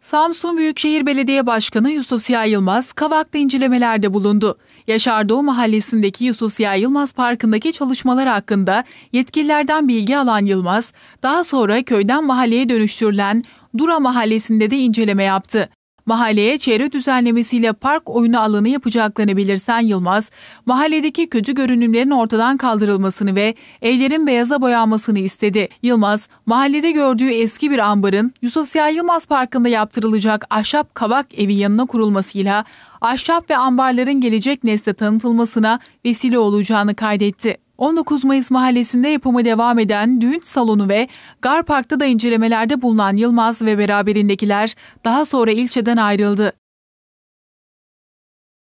Samsun Büyükşehir Belediye Başkanı Yusuf Siyah Yılmaz, Kavak'ta incelemelerde bulundu. Yaşar Doğu Mahallesi'ndeki Yusuf Siyah Yılmaz Parkı'ndaki çalışmalar hakkında yetkililerden bilgi alan Yılmaz, daha sonra köyden mahalleye dönüştürülen Dura Mahallesi'nde de inceleme yaptı. Mahalleye çevre düzenlemesiyle park oyunu alanı yapacaklarını belirsen Yılmaz, mahalledeki kötü görünümlerin ortadan kaldırılmasını ve evlerin beyaza boyanmasını istedi. Yılmaz, mahallede gördüğü eski bir ambarın Yusuf Siyah Yılmaz Parkı'nda yaptırılacak ahşap kabak evi yanına kurulmasıyla ahşap ve ambarların gelecek nesle tanıtılmasına vesile olacağını kaydetti. 19 Mayıs mahallesinde yapımı devam eden düğün salonu ve Gar Park'ta da incelemelerde bulunan Yılmaz ve beraberindekiler daha sonra ilçeden ayrıldı.